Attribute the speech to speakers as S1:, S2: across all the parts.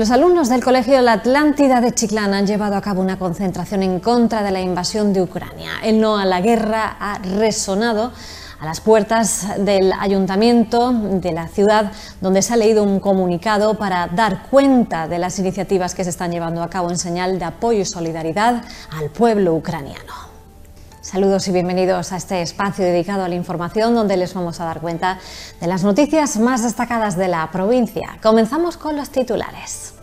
S1: Los alumnos del Colegio La Atlántida de Chiclán han llevado a cabo una concentración en contra de la invasión de Ucrania. El no a la guerra ha resonado a las puertas del ayuntamiento de la ciudad, donde se ha leído un comunicado para dar cuenta de las iniciativas que se están llevando a cabo en señal de apoyo y solidaridad al pueblo ucraniano. Saludos y bienvenidos a este espacio dedicado a la información donde les vamos a dar cuenta de las noticias más destacadas de la provincia. Comenzamos con los titulares.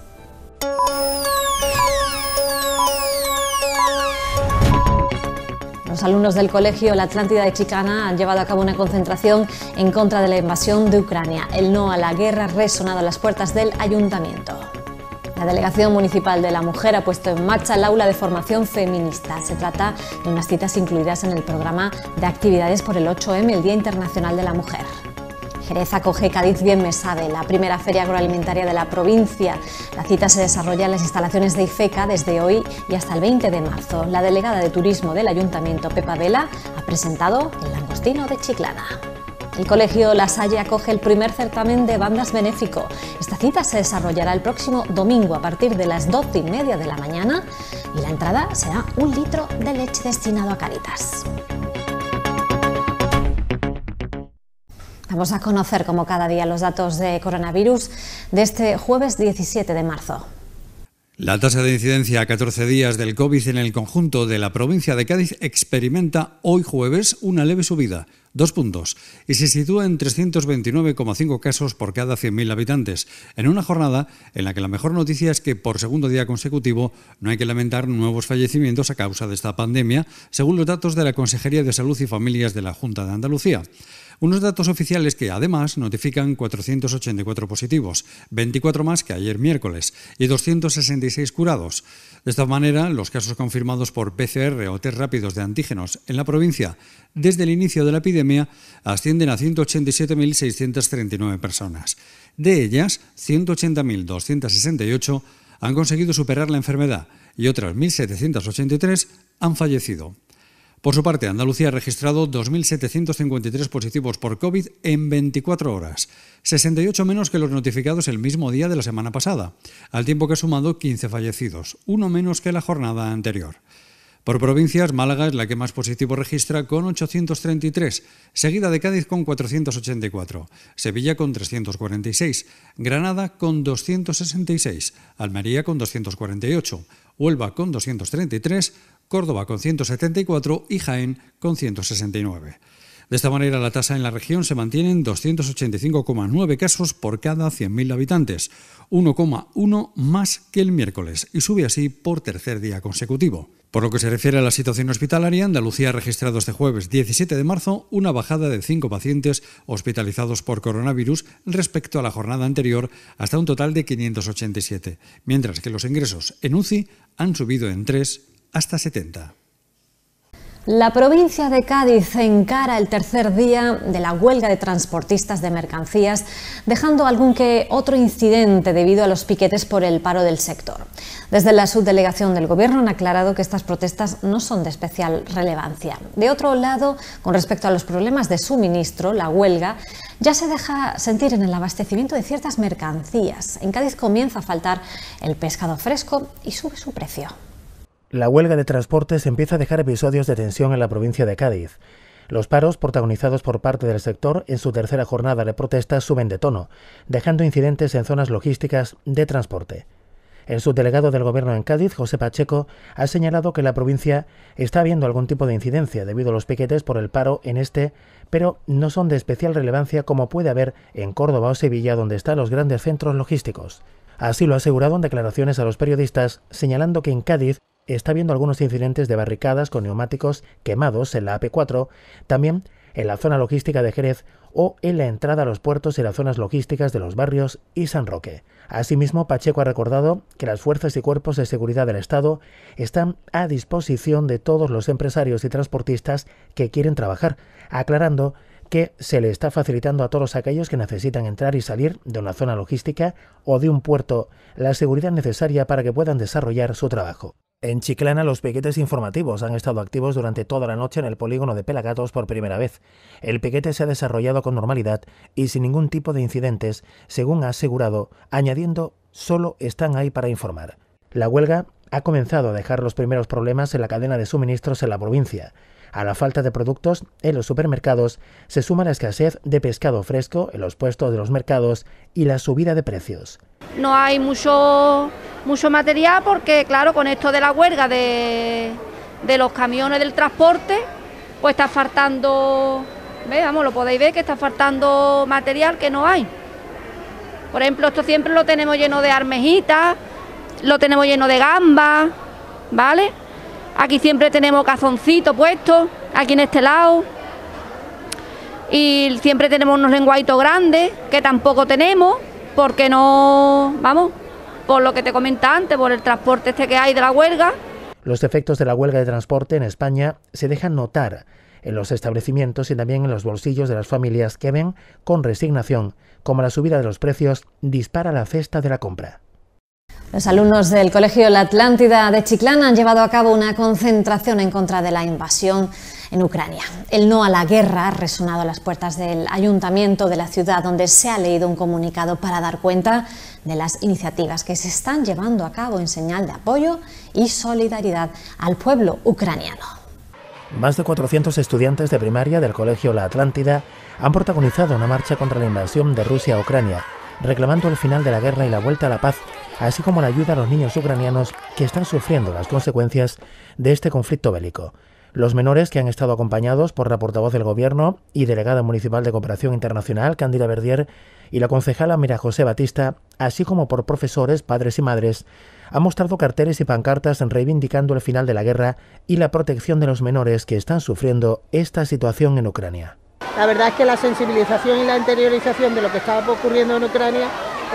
S1: Los alumnos del Colegio La Atlántida de Chicana han llevado a cabo una concentración en contra de la invasión de Ucrania. El no a la guerra ha resonado a las puertas del ayuntamiento. La Delegación Municipal de la Mujer ha puesto en marcha el aula de formación feminista. Se trata de unas citas incluidas en el programa de actividades por el 8M, el Día Internacional de la Mujer. Jerez acoge Cádiz Bien Me Sabe, la primera feria agroalimentaria de la provincia. La cita se desarrolla en las instalaciones de IFECA desde hoy y hasta el 20 de marzo. La delegada de turismo del Ayuntamiento, Pepa Vela, ha presentado el langostino de Chiclana. El Colegio La Salle acoge el primer certamen de bandas benéfico. Esta cita se desarrollará el próximo domingo a partir de las 12 y media de la mañana y la entrada será un litro de leche destinado a Caritas. Vamos a conocer como cada día los datos de coronavirus de este jueves 17 de marzo.
S2: La tasa de incidencia a 14 días del COVID en el conjunto de la provincia de Cádiz experimenta hoy jueves una leve subida, dos puntos, y se sitúa en 329,5 casos por cada 100.000 habitantes, en una jornada en la que la mejor noticia es que por segundo día consecutivo no hay que lamentar nuevos fallecimientos a causa de esta pandemia, según los datos de la Consejería de Salud y Familias de la Junta de Andalucía. Unos datos oficiales que además notifican 484 positivos, 24 más que ayer miércoles y 266 curados. De esta manera, los casos confirmados por PCR o test rápidos de antígenos en la provincia desde el inicio de la epidemia ascienden a 187.639 personas. De ellas, 180.268 han conseguido superar la enfermedad y otras 1.783 han fallecido. Por su parte, Andalucía ha registrado 2.753 positivos por COVID en 24 horas, 68 menos que los notificados el mismo día de la semana pasada, al tiempo que ha sumado 15 fallecidos, uno menos que la jornada anterior. Por provincias, Málaga es la que más positivos registra con 833, seguida de Cádiz con 484, Sevilla con 346, Granada con 266, Almería con 248, Huelva con 233, Córdoba con 174 y Jaén con 169. De esta manera, la tasa en la región se mantiene en 285,9 casos por cada 100.000 habitantes, 1,1 más que el miércoles, y sube así por tercer día consecutivo. Por lo que se refiere a la situación hospitalaria, Andalucía ha registrado este jueves 17 de marzo una bajada de 5 pacientes hospitalizados por coronavirus respecto a la jornada anterior, hasta un total de 587, mientras que los ingresos en UCI han subido en 3 hasta 70.
S1: La provincia de Cádiz encara el tercer día de la huelga de transportistas de mercancías, dejando algún que otro incidente debido a los piquetes por el paro del sector. Desde la subdelegación del Gobierno han aclarado que estas protestas no son de especial relevancia. De otro lado, con respecto a los problemas de suministro, la huelga ya se deja sentir en el abastecimiento de ciertas mercancías. En Cádiz comienza a faltar el pescado fresco y sube su precio.
S3: La huelga de transportes empieza a dejar episodios de tensión en la provincia de Cádiz. Los paros protagonizados por parte del sector en su tercera jornada de protestas suben de tono, dejando incidentes en zonas logísticas de transporte. El subdelegado del Gobierno en Cádiz, José Pacheco, ha señalado que la provincia está viendo algún tipo de incidencia debido a los piquetes por el paro en este, pero no son de especial relevancia como puede haber en Córdoba o Sevilla, donde están los grandes centros logísticos. Así lo ha asegurado en declaraciones a los periodistas, señalando que en Cádiz está viendo algunos incidentes de barricadas con neumáticos quemados en la AP4, también en la zona logística de Jerez o en la entrada a los puertos y las zonas logísticas de los barrios y San Roque. Asimismo, Pacheco ha recordado que las fuerzas y cuerpos de seguridad del Estado están a disposición de todos los empresarios y transportistas que quieren trabajar, aclarando que se le está facilitando a todos aquellos que necesitan entrar y salir de una zona logística o de un puerto la seguridad necesaria para que puedan desarrollar su trabajo. En Chiclana, los piquetes informativos han estado activos durante toda la noche en el polígono de Pelagatos por primera vez. El piquete se ha desarrollado con normalidad y sin ningún tipo de incidentes, según ha asegurado, añadiendo, solo están ahí para informar. La huelga ha comenzado a dejar los primeros problemas en la cadena de suministros en la provincia. A la falta de productos en los supermercados se suma la escasez de pescado fresco en los puestos de los mercados y la subida de precios.
S4: No hay mucho, mucho material porque, claro, con esto de la huelga de, de los camiones del transporte, pues está faltando, veamos, lo podéis ver que está faltando material que no hay. Por ejemplo, esto siempre lo tenemos lleno de armejitas, lo tenemos lleno de gambas, ¿vale? Aquí siempre tenemos cazoncito puesto, aquí en este lado. Y siempre tenemos unos lenguaditos grandes, que tampoco tenemos, porque no, vamos, por lo que te comentaba antes, por el transporte este que hay de la huelga.
S3: Los efectos de la huelga de transporte en España se dejan notar en los establecimientos y también en los bolsillos de las familias que ven con resignación como la subida de los precios dispara la cesta de la compra.
S1: Los alumnos del Colegio La Atlántida de Chiclán han llevado a cabo una concentración en contra de la invasión en Ucrania. El no a la guerra ha resonado a las puertas del ayuntamiento de la ciudad, donde se ha leído un comunicado para dar cuenta de las iniciativas que se están llevando a cabo en señal de apoyo y solidaridad al pueblo ucraniano.
S3: Más de 400 estudiantes de primaria del Colegio La Atlántida han protagonizado una marcha contra la invasión de Rusia a Ucrania, reclamando el final de la guerra y la vuelta a la paz así como la ayuda a los niños ucranianos que están sufriendo las consecuencias de este conflicto bélico. Los menores que han estado acompañados por la portavoz del Gobierno y delegada municipal de Cooperación Internacional, Candida Verdier, y la concejala Mira José Batista, así como por profesores, padres y madres, han mostrado carteles y pancartas reivindicando el final de la guerra y la protección de los menores que están sufriendo esta situación en Ucrania. La verdad es que la sensibilización y la interiorización de lo que está ocurriendo en Ucrania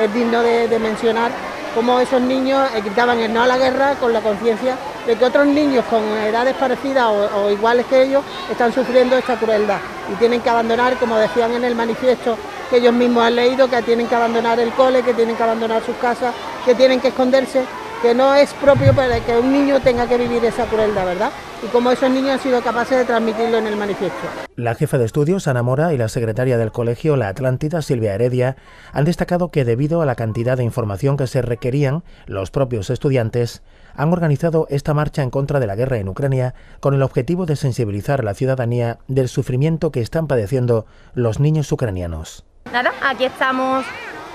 S3: es digno de, de mencionar cómo esos niños eh, gritaban el no a la guerra con la conciencia de que otros niños con edades parecidas o, o, iguales que ellos están sufriendo esta crueldad y tienen que abandonar, como decían en el manifiesto que ellos mismos han leído, que tienen que
S4: abandonar el cole, que tienen que abandonar sus casas, que tienen que esconderse que no es propio para
S3: que un niño tenga que vivir esa crueldad, ¿verdad? Y como esos niños han sido capaces de transmitirlo en el manifiesto. La jefa de estudios, Ana Mora, y la secretaria del colegio, la Atlántida, Silvia Heredia, han destacado que debido a la cantidad de información que se requerían, los propios estudiantes han organizado esta marcha en contra de la guerra en Ucrania con el objetivo de sensibilizar a la ciudadanía del sufrimiento que están padeciendo los niños ucranianos.
S1: Nada, aquí estamos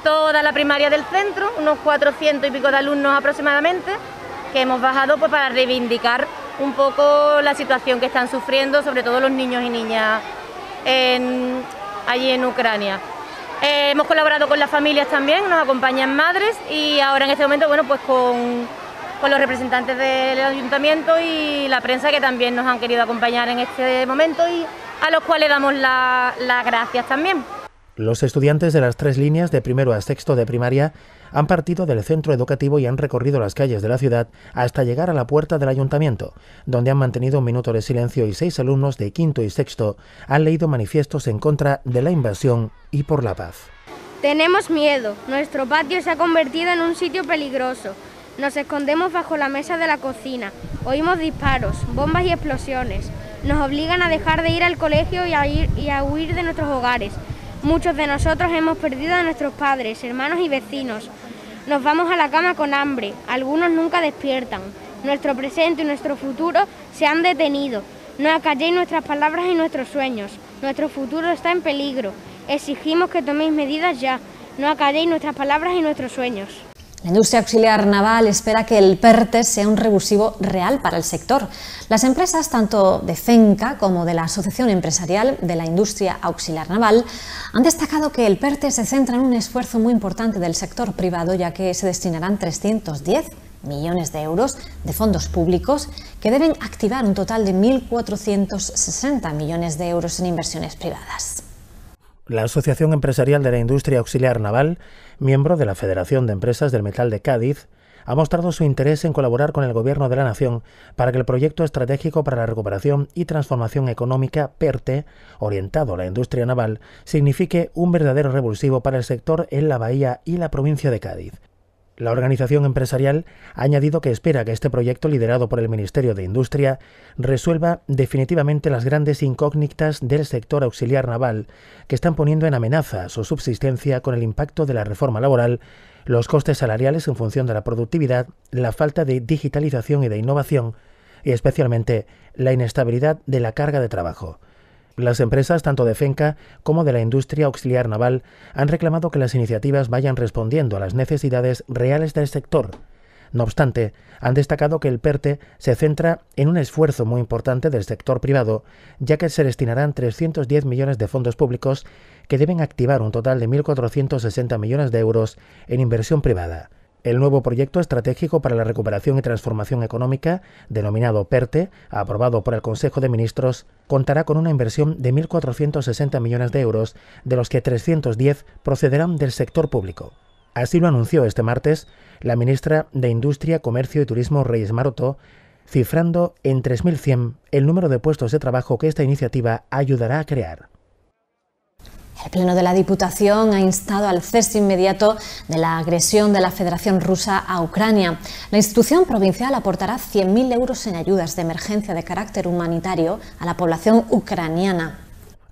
S1: toda la primaria del centro, unos 400 y pico de alumnos aproximadamente, que hemos bajado pues, para reivindicar un poco la situación que están sufriendo, sobre todo los niños y niñas allí en Ucrania. Eh, hemos colaborado con las familias también, nos acompañan madres y ahora en este momento, bueno, pues con, los representantes del ayuntamiento y la prensa que también nos han querido acompañar en este momento y a los cuales damos las gracias también.
S3: Los estudiantes de las tres líneas de primero a sexto de primaria han partido del centro educativo y han recorrido las calles de la ciudad hasta llegar a la puerta del ayuntamiento, donde han mantenido un minuto de silencio y seis alumnos de quinto y sexto han leído manifiestos en contra de la invasión y por la paz.
S4: Tenemos miedo, nuestro patio se ha convertido en un sitio peligroso. Nos escondemos bajo la mesa de la cocina, oímos disparos, bombas y explosiones. Nos obligan a dejar de ir al colegio y a, ir, y a huir de nuestros hogares Muchos de nosotros hemos perdido a nuestros padres, hermanos y vecinos. Nos vamos a la cama con hambre, algunos nunca despiertan. Nuestro presente y nuestro futuro se han detenido. No acalléis nuestras palabras y nuestros sueños. Nuestro futuro está en peligro. Exigimos que toméis medidas ya. No acalléis nuestras palabras y nuestros sueños.
S1: La industria auxiliar naval espera que el PERTE sea un revulsivo real para el sector. Las empresas, tanto de FENCA como de la Asociación Empresarial de la Industria Auxiliar Naval, han destacado que el PERTE se centra en un esfuerzo muy importante del sector privado, ya que se destinarán 310 millones de euros de fondos públicos que deben activar un total de 1.460 millones de euros en inversiones privadas
S3: la Asociación Empresarial de la Industria Auxiliar Naval, miembro de la Federación de Empresas del Metal de Cádiz, ha mostrado su interés en colaborar con el Gobierno de la Nación para que el proyecto estratégico para la recuperación y transformación económica PERTE, orientado a la industria naval, signifique un verdadero revulsivo para el sector en la bahía y la provincia de Cádiz. La organización empresarial ha añadido que espera que este proyecto liderado por el Ministerio de Industria resuelva definitivamente las grandes incógnitas del sector auxiliar naval que están poniendo en amenaza su subsistencia con el impacto de la reforma laboral, los costes salariales en función de la productividad, la falta de digitalización y de innovación y especialmente la inestabilidad de la carga de trabajo. Las empresas tanto de FENCA como de la industria auxiliar naval han reclamado que las iniciativas vayan respondiendo a las necesidades reales del sector. No obstante, han destacado que el PERTE se centra en un esfuerzo muy importante del sector privado, ya que se destinarán 310 millones de fondos públicos que deben activar un total de 1.460 millones de euros en inversión privada. El nuevo proyecto estratégico para la recuperación y transformación económica, denominado PERTE, aprobado por el Consejo de Ministros, contará con una inversión de 1.460 millones de euros, de los que 310 procederán del sector público. Así lo anunció este martes la ministra de Industria, Comercio y Turismo Reyes Maroto, cifrando en 3.100 el número de puestos de trabajo que esta iniciativa ayudará a crear.
S1: El Pleno de la Diputación ha instado al cese inmediato de la agresión de la Federación Rusa a Ucrania. La institución provincial aportará 100.000 euros en ayudas de emergencia de carácter humanitario a la población ucraniana.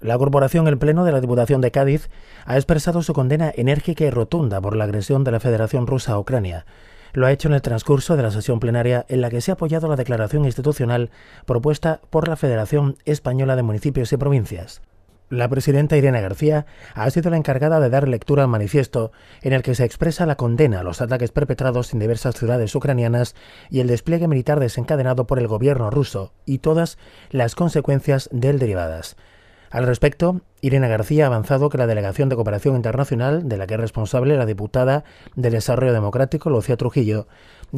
S3: La corporación El Pleno de la Diputación de Cádiz ha expresado su condena enérgica y rotunda por la agresión de la Federación Rusa a Ucrania. Lo ha hecho en el transcurso de la sesión plenaria en la que se ha apoyado la declaración institucional propuesta por la Federación Española de Municipios y Provincias. La presidenta Irene García ha sido la encargada de dar lectura al manifiesto en el que se expresa la condena a los ataques perpetrados en diversas ciudades ucranianas y el despliegue militar desencadenado por el gobierno ruso y todas las consecuencias del derivadas. Al respecto, Irene García ha avanzado que la Delegación de Cooperación Internacional, de la que es responsable la diputada del Desarrollo Democrático, Lucía Trujillo,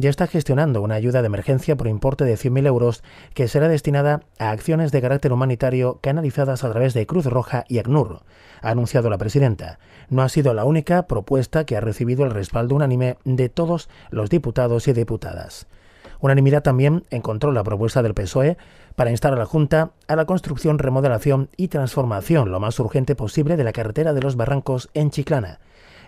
S3: ya está gestionando una ayuda de emergencia por importe de 100.000 euros que será destinada a acciones de carácter humanitario canalizadas a través de Cruz Roja y ACNUR, ha anunciado la presidenta. No ha sido la única propuesta que ha recibido el respaldo unánime de todos los diputados y diputadas. Unanimidad también encontró la propuesta del PSOE para instar a la Junta a la construcción, remodelación y transformación lo más urgente posible de la carretera de los Barrancos en Chiclana,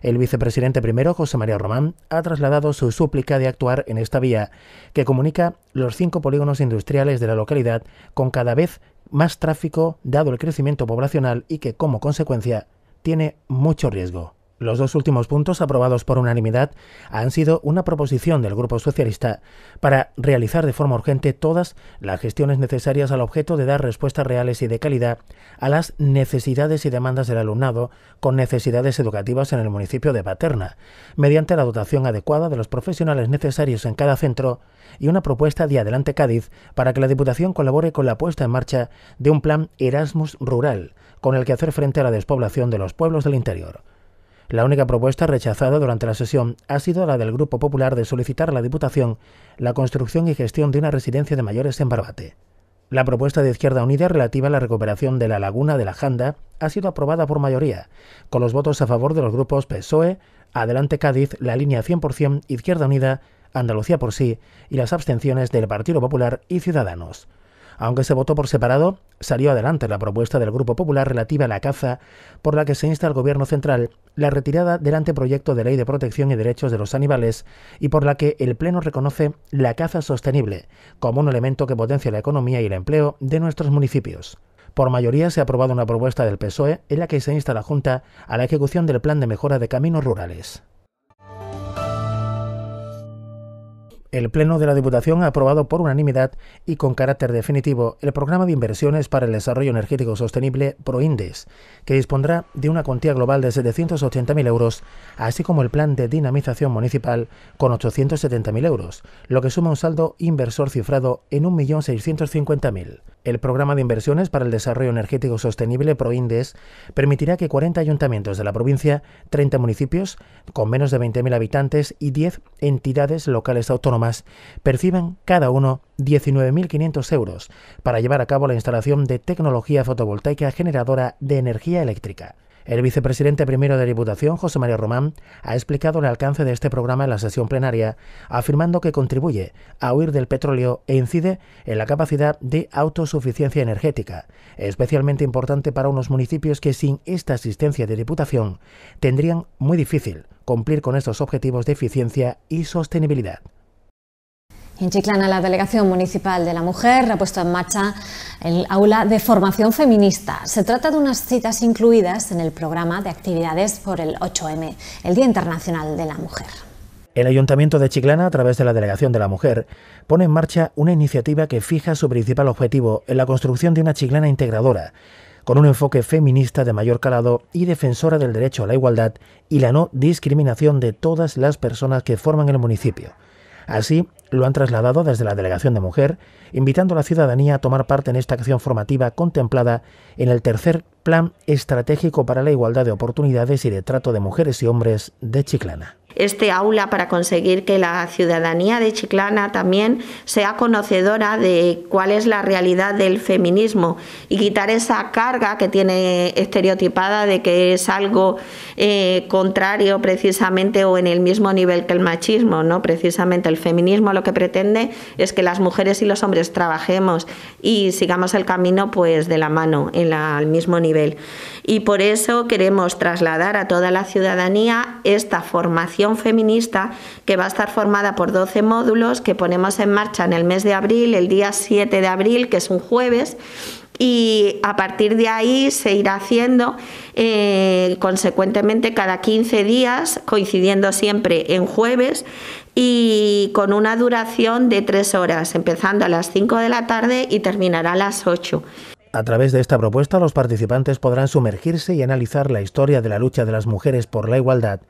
S3: el vicepresidente primero, José María Román, ha trasladado su súplica de actuar en esta vía, que comunica los cinco polígonos industriales de la localidad con cada vez más tráfico dado el crecimiento poblacional y que, como consecuencia, tiene mucho riesgo. Los dos últimos puntos aprobados por unanimidad han sido una proposición del Grupo Socialista para realizar de forma urgente todas las gestiones necesarias al objeto de dar respuestas reales y de calidad a las necesidades y demandas del alumnado con necesidades educativas en el municipio de Paterna, mediante la dotación adecuada de los profesionales necesarios en cada centro y una propuesta de Adelante Cádiz para que la Diputación colabore con la puesta en marcha de un plan Erasmus Rural, con el que hacer frente a la despoblación de los pueblos del interior. La única propuesta rechazada durante la sesión ha sido la del Grupo Popular de solicitar a la Diputación la construcción y gestión de una residencia de mayores en Barbate. La propuesta de Izquierda Unida relativa a la recuperación de la laguna de la Janda ha sido aprobada por mayoría, con los votos a favor de los grupos PSOE, Adelante Cádiz, la línea 100%, Izquierda Unida, Andalucía por sí y las abstenciones del Partido Popular y Ciudadanos. Aunque se votó por separado, salió adelante la propuesta del Grupo Popular relativa a la caza, por la que se insta al Gobierno central la retirada del anteproyecto de ley de protección y derechos de los animales y por la que el Pleno reconoce la caza sostenible como un elemento que potencia la economía y el empleo de nuestros municipios. Por mayoría se ha aprobado una propuesta del PSOE en la que se insta a la Junta a la ejecución del Plan de Mejora de Caminos Rurales. El Pleno de la Diputación ha aprobado por unanimidad y con carácter definitivo el Programa de Inversiones para el Desarrollo Energético Sostenible ProIndes, que dispondrá de una cuantía global de 780.000 euros, así como el Plan de Dinamización Municipal con 870.000 euros, lo que suma un saldo inversor cifrado en 1.650.000. El programa de inversiones para el desarrollo energético sostenible ProIndes permitirá que 40 ayuntamientos de la provincia, 30 municipios con menos de 20.000 habitantes y 10 entidades locales autónomas perciban cada uno 19.500 euros para llevar a cabo la instalación de tecnología fotovoltaica generadora de energía eléctrica. El vicepresidente primero de Diputación, José María Román, ha explicado el alcance de este programa en la sesión plenaria, afirmando que contribuye a huir del petróleo e incide en la capacidad de autosuficiencia energética, especialmente importante para unos municipios que sin esta asistencia de Diputación tendrían muy difícil cumplir con estos objetivos de eficiencia y sostenibilidad.
S1: En Chiclana, la Delegación Municipal de la Mujer ha puesto en marcha el aula de formación feminista. Se trata de unas citas incluidas en el programa de actividades por el 8M, el Día Internacional de la Mujer.
S3: El Ayuntamiento de Chiclana, a través de la Delegación de la Mujer, pone en marcha una iniciativa que fija su principal objetivo en la construcción de una Chiclana integradora, con un enfoque feminista de mayor calado y defensora del derecho a la igualdad y la no discriminación de todas las personas que forman el municipio. Así, lo han trasladado desde la Delegación de Mujer, invitando a la ciudadanía a tomar parte en esta acción formativa contemplada en el tercer Plan Estratégico para la Igualdad de Oportunidades y de Trato de Mujeres y Hombres de Chiclana
S4: este aula para conseguir que la ciudadanía de Chiclana también sea conocedora de cuál es la realidad del feminismo y quitar esa carga que tiene estereotipada de que es algo eh, contrario precisamente o en el mismo nivel que el machismo, ¿no? Precisamente el feminismo lo que pretende es que las mujeres y los hombres trabajemos y sigamos el camino pues de la mano en el al mismo nivel. Y por eso queremos trasladar a toda la ciudadanía esta formación feminista que va a estar formada por 12 módulos que ponemos en marcha en el mes de abril, el día 7 de abril, que es un jueves, y a partir de ahí se irá haciendo eh, consecuentemente cada 15 días, coincidiendo siempre en jueves y con una duración de tres horas, empezando a las 5 de la tarde y terminará a las 8.
S3: A través de esta propuesta, los participantes podrán sumergirse y analizar la historia de la lucha de las mujeres por la igualdad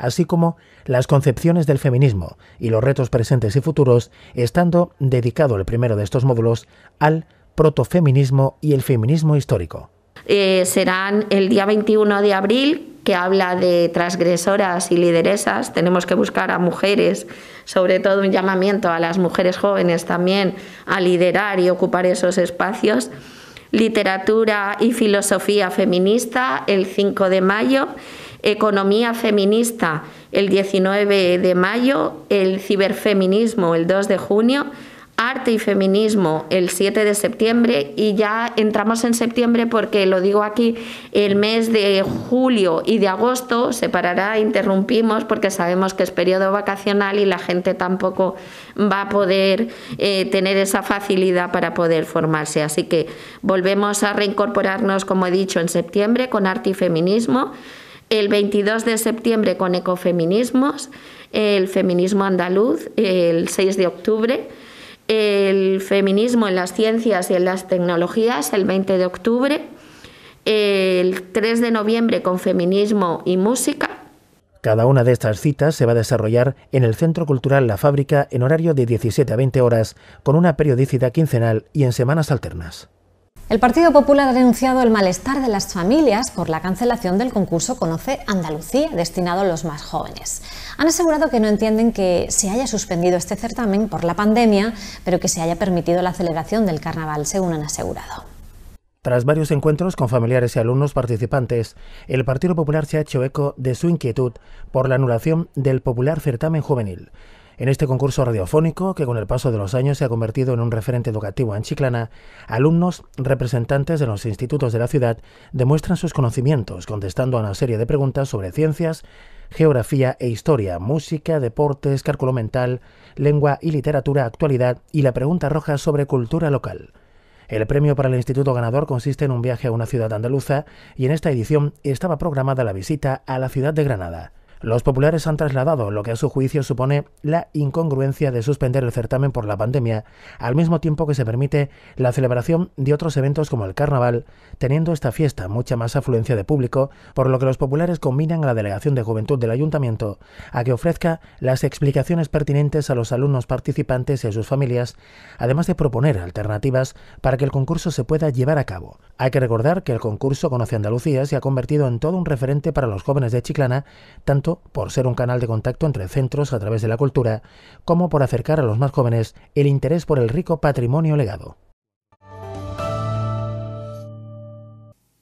S3: así como las concepciones del feminismo y los retos presentes y futuros, estando dedicado el primero de estos módulos al protofeminismo y el feminismo histórico.
S4: Eh, serán el día 21 de abril, que habla de transgresoras y lideresas. Tenemos que buscar a mujeres, sobre todo un llamamiento a las mujeres jóvenes también a liderar y ocupar esos espacios. Literatura y filosofía feminista, el 5 de mayo. Economía feminista el 19 de mayo, el ciberfeminismo el 2 de junio, arte y feminismo el 7 de septiembre y ya entramos en septiembre porque lo digo aquí, el mes de julio y de agosto se parará, interrumpimos porque sabemos que es periodo vacacional y la gente tampoco va a poder eh, tener esa facilidad para poder formarse. Así que volvemos a reincorporarnos, como he dicho, en septiembre con arte y feminismo el 22 de septiembre con ecofeminismos, el feminismo andaluz, el 6 de octubre, el feminismo en las ciencias y en las tecnologías, el 20 de octubre, el 3 de noviembre con feminismo y música.
S3: Cada una de estas citas se va a desarrollar en el Centro Cultural La Fábrica en horario de 17 a 20 horas, con una periodicidad quincenal y en semanas alternas.
S1: El Partido Popular ha denunciado el malestar de las familias por la cancelación del concurso Conoce Andalucía destinado a los más jóvenes. Han asegurado que no entienden que se haya suspendido este certamen por la pandemia, pero que se haya permitido la celebración del carnaval, según han asegurado.
S3: Tras varios encuentros con familiares y alumnos participantes, el Partido Popular se ha hecho eco de su inquietud por la anulación del popular certamen juvenil. En este concurso radiofónico, que con el paso de los años se ha convertido en un referente educativo en Chiclana, alumnos representantes de los institutos de la ciudad demuestran sus conocimientos contestando a una serie de preguntas sobre ciencias, geografía e historia, música, deportes, cálculo mental, lengua y literatura, actualidad y la pregunta roja sobre cultura local. El premio para el instituto ganador consiste en un viaje a una ciudad andaluza y en esta edición estaba programada la visita a la ciudad de Granada. Los populares han trasladado lo que a su juicio supone la incongruencia de suspender el certamen por la pandemia, al mismo tiempo que se permite la celebración de otros eventos como el carnaval, teniendo esta fiesta mucha más afluencia de público, por lo que los populares combinan a la Delegación de Juventud del Ayuntamiento a que ofrezca las explicaciones pertinentes a los alumnos participantes y a sus familias, además de proponer alternativas para que el concurso se pueda llevar a cabo. Hay que recordar que el concurso Conoce Andalucía se ha convertido en todo un referente para los jóvenes de Chiclana, tanto por ser un canal de contacto entre centros a través de la cultura, como por acercar a los más jóvenes el interés por el rico patrimonio legado.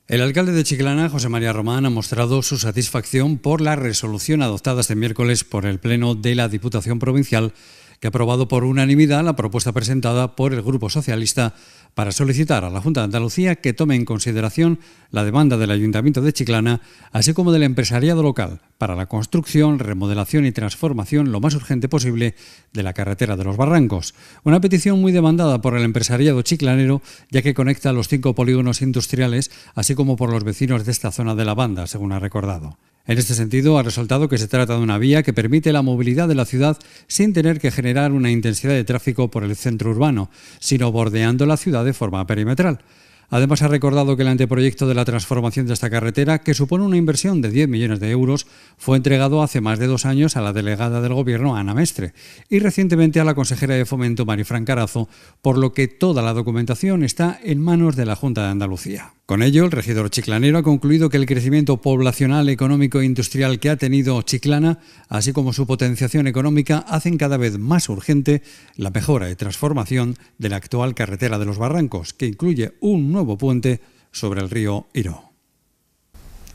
S2: El alcalde de Chiclana, José María Román, ha mostrado su satisfacción por la resolución adoptada este miércoles por el Pleno de la Diputación Provincial que ha aprobado por unanimidad la propuesta presentada por el Grupo Socialista para solicitar a la Junta de Andalucía que tome en consideración la demanda del Ayuntamiento de Chiclana, así como del empresariado local, para la construcción, remodelación y transformación lo más urgente posible de la carretera de los Barrancos. Una petición muy demandada por el empresariado chiclanero, ya que conecta los cinco polígonos industriales, así como por los vecinos de esta zona de la banda, según ha recordado. En este sentido, ha resultado que se trata de una vía que permite la movilidad de la ciudad sin tener que generar una intensidad de tráfico por el centro urbano, sino bordeando la ciudad de forma perimetral. Además, ha recordado que el anteproyecto de la transformación de esta carretera, que supone una inversión de 10 millones de euros, fue entregado hace más de dos años a la delegada del Gobierno, Ana Mestre, y recientemente a la consejera de Fomento, Marifran Carazo, por lo que toda la documentación está en manos de la Junta de Andalucía. Con ello, el regidor chiclanero ha concluido que el crecimiento poblacional, económico e industrial que ha tenido Chiclana, así como su potenciación económica, hacen cada vez más urgente la mejora y transformación de la actual carretera de los Barrancos, que incluye un nuevo puente sobre el río Iro.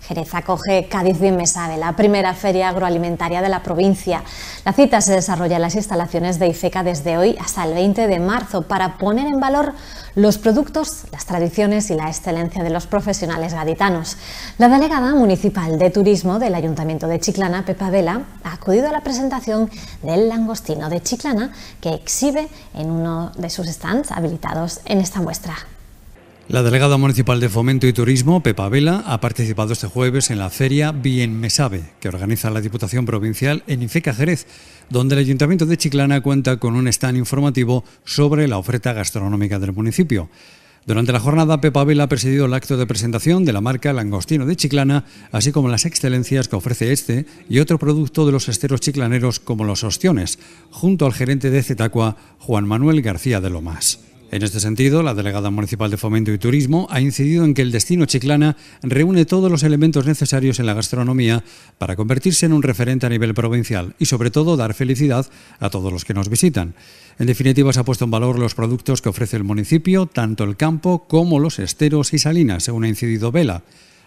S1: Jerez acoge Cádiz Bien la primera feria agroalimentaria de la provincia. La cita se desarrolla en las instalaciones de IFECA desde hoy hasta el 20 de marzo para poner en valor los productos, las tradiciones y la excelencia de los profesionales gaditanos. La delegada municipal de turismo del Ayuntamiento de Chiclana, Pepa Vela, ha acudido a la presentación del langostino de Chiclana que exhibe en uno de sus stands habilitados en esta muestra.
S2: La delegada municipal de Fomento y Turismo, Pepa Vela, ha participado este jueves en la feria Bien Me Sabe, que organiza la Diputación Provincial en IFECA Jerez, donde el Ayuntamiento de Chiclana cuenta con un stand informativo sobre la oferta gastronómica del municipio. Durante la jornada, Pepa Vela ha presidido el acto de presentación de la marca Langostino de Chiclana, así como las excelencias que ofrece este y otro producto de los esteros chiclaneros como los ostiones, junto al gerente de Zetacua, Juan Manuel García de Lomas. En este sentido, la delegada municipal de Fomento y Turismo ha incidido en que el destino Chiclana reúne todos los elementos necesarios en la gastronomía para convertirse en un referente a nivel provincial y, sobre todo, dar felicidad a todos los que nos visitan. En definitiva, se ha puesto en valor los productos que ofrece el municipio, tanto el campo como los esteros y salinas, según ha incidido Vela.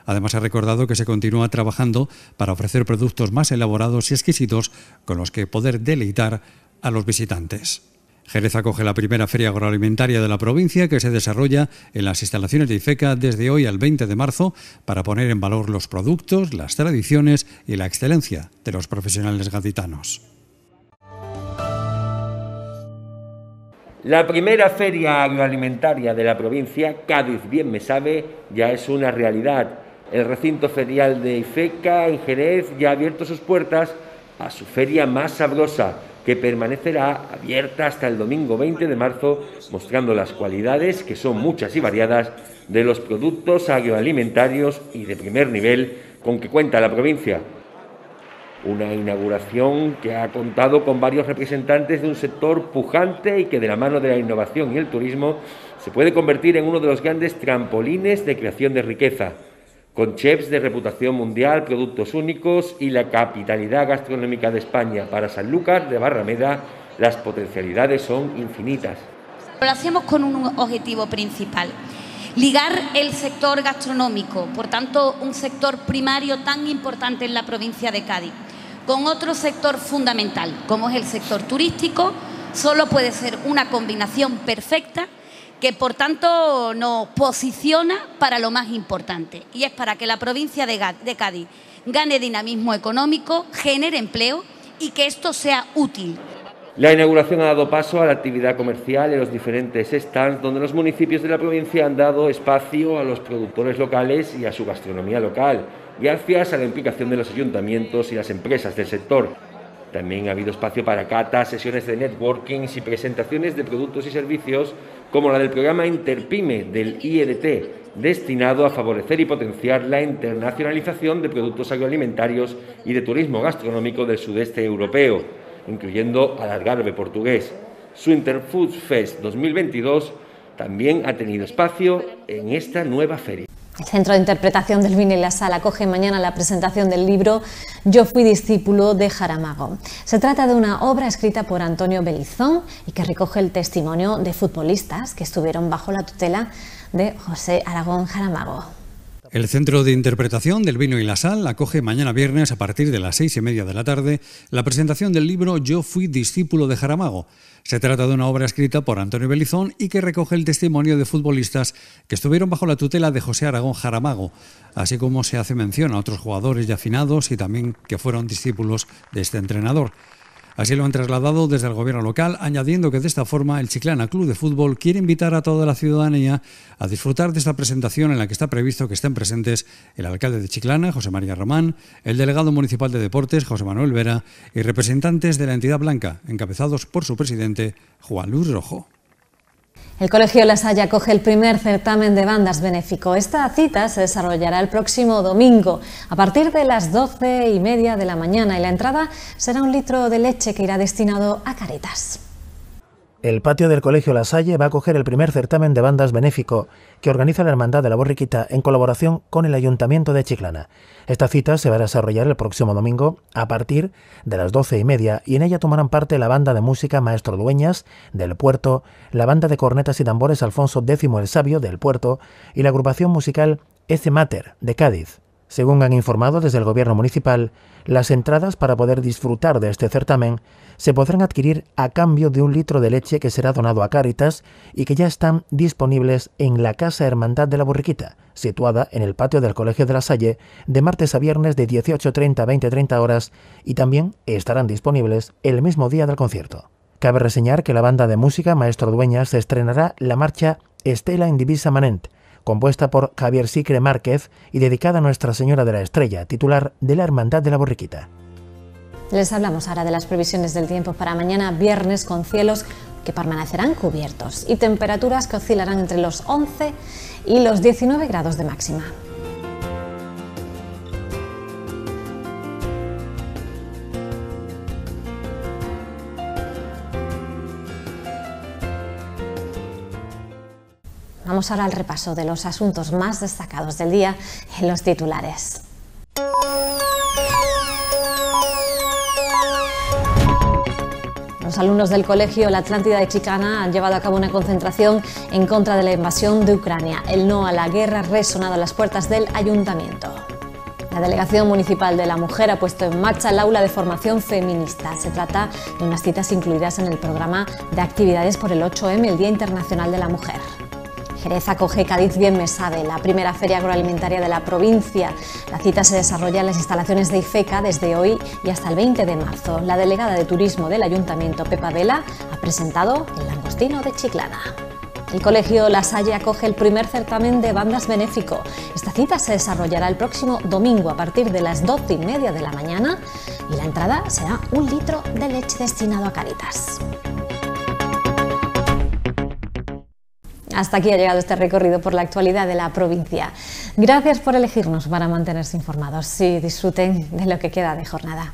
S2: Además, ha recordado que se continúa trabajando para ofrecer productos más elaborados y exquisitos con los que poder deleitar a los visitantes. Jerez acoge la primera feria agroalimentaria de la provincia que se desarrolla en las instalaciones de IFECA desde hoy al 20 de marzo para poner en valor los productos, las tradiciones y la excelencia de los profesionales gaditanos.
S5: La primera feria agroalimentaria de la provincia, Cádiz bien me sabe, ya es una realidad. El recinto ferial de IFECA en Jerez ya ha abierto sus puertas a su feria más sabrosa, que permanecerá abierta hasta el domingo 20 de marzo, mostrando las cualidades, que son muchas y variadas, de los productos agroalimentarios y de primer nivel con que cuenta la provincia. Una inauguración que ha contado con varios representantes de un sector pujante y que de la mano de la innovación y el turismo se puede convertir en uno de los grandes trampolines de creación de riqueza con chefs de reputación mundial, productos únicos y la capitalidad gastronómica de España. Para Sanlúcar de Barrameda las potencialidades son infinitas.
S4: Lo hacemos con un objetivo principal, ligar el sector gastronómico, por tanto un sector primario tan importante en la provincia de Cádiz, con otro sector fundamental, como es el sector turístico, solo puede ser una combinación perfecta que por tanto nos posiciona para lo más importante, y es para que la provincia de Cádiz gane dinamismo económico, genere empleo y que esto sea útil.
S5: La inauguración ha dado paso a la actividad comercial en los diferentes stands donde los municipios de la provincia han dado espacio a los productores locales y a su gastronomía local, gracias a la implicación de los ayuntamientos y las empresas del sector. También ha habido espacio para catas, sesiones de networking y presentaciones de productos y servicios como la del programa Interpyme del IEDT, destinado a favorecer y potenciar la internacionalización de productos agroalimentarios y de turismo gastronómico del sudeste europeo, incluyendo al Algarve portugués. Su Interfood Fest 2022 también ha tenido espacio en esta nueva feria.
S1: El Centro de Interpretación del Vine y la Sala acoge mañana la presentación del libro Yo fui discípulo de Jaramago. Se trata de una obra escrita por Antonio Belizón y que recoge el testimonio de futbolistas que estuvieron bajo la tutela de José Aragón Jaramago.
S2: El Centro de Interpretación del Vino y la Sal acoge mañana viernes a partir de las seis y media de la tarde la presentación del libro Yo fui discípulo de Jaramago. Se trata de una obra escrita por Antonio Belizón y que recoge el testimonio de futbolistas que estuvieron bajo la tutela de José Aragón Jaramago, así como se hace mención a otros jugadores ya afinados y también que fueron discípulos de este entrenador. Así lo han trasladado desde el gobierno local, añadiendo que de esta forma el Chiclana Club de Fútbol quiere invitar a toda la ciudadanía a disfrutar de esta presentación en la que está previsto que estén presentes el alcalde de Chiclana, José María Román, el delegado municipal de deportes, José Manuel Vera, y representantes de la entidad blanca, encabezados por su presidente, Juan Luis Rojo.
S1: El Colegio La Salle acoge el primer certamen de bandas benéfico. Esta cita se desarrollará el próximo domingo a partir de las doce y media de la mañana y la entrada será un litro de leche que irá destinado a caretas.
S3: El patio del Colegio La Salle va a coger el primer certamen de bandas benéfico que organiza la Hermandad de la Borriquita en colaboración con el Ayuntamiento de Chiclana. Esta cita se va a desarrollar el próximo domingo a partir de las doce y media y en ella tomarán parte la banda de música Maestro Dueñas del Puerto, la banda de cornetas y tambores Alfonso X el Sabio del Puerto y la agrupación musical Ece Mater de Cádiz. Según han informado desde el Gobierno Municipal, las entradas para poder disfrutar de este certamen se podrán adquirir a cambio de un litro de leche que será donado a Cáritas y que ya están disponibles en la Casa Hermandad de la Burriquita, situada en el patio del Colegio de la Salle, de martes a viernes de 18.30 a 20.30 horas y también estarán disponibles el mismo día del concierto. Cabe reseñar que la banda de música Maestro Dueñas estrenará la marcha Estela Indivisa Manent, compuesta por Javier Sicre Márquez y dedicada a Nuestra Señora de la Estrella, titular de la Hermandad de la Borriquita.
S1: Les hablamos ahora de las previsiones del tiempo para mañana viernes con cielos que permanecerán cubiertos y temperaturas que oscilarán entre los 11 y los 19 grados de máxima. Vamos ahora al repaso de los asuntos más destacados del día en los titulares. Los alumnos del Colegio La Atlántida de Chicana han llevado a cabo una concentración en contra de la invasión de Ucrania. El no a la guerra ha resonado a las puertas del ayuntamiento. La Delegación Municipal de la Mujer ha puesto en marcha el aula de formación feminista. Se trata de unas citas incluidas en el programa de actividades por el 8M, el Día Internacional de la Mujer. Jerez acoge Cádiz Bien Me la primera feria agroalimentaria de la provincia. La cita se desarrolla en las instalaciones de IFECA desde hoy y hasta el 20 de marzo. La delegada de turismo del Ayuntamiento, Pepa Vela, ha presentado el langostino de Chiclana. El Colegio La Salle acoge el primer certamen de bandas benéfico. Esta cita se desarrollará el próximo domingo a partir de las 12 y media de la mañana y la entrada será un litro de leche destinado a Caritas. Hasta aquí ha llegado este recorrido por la actualidad de la provincia. Gracias por elegirnos para mantenerse informados y disfruten de lo que queda de jornada.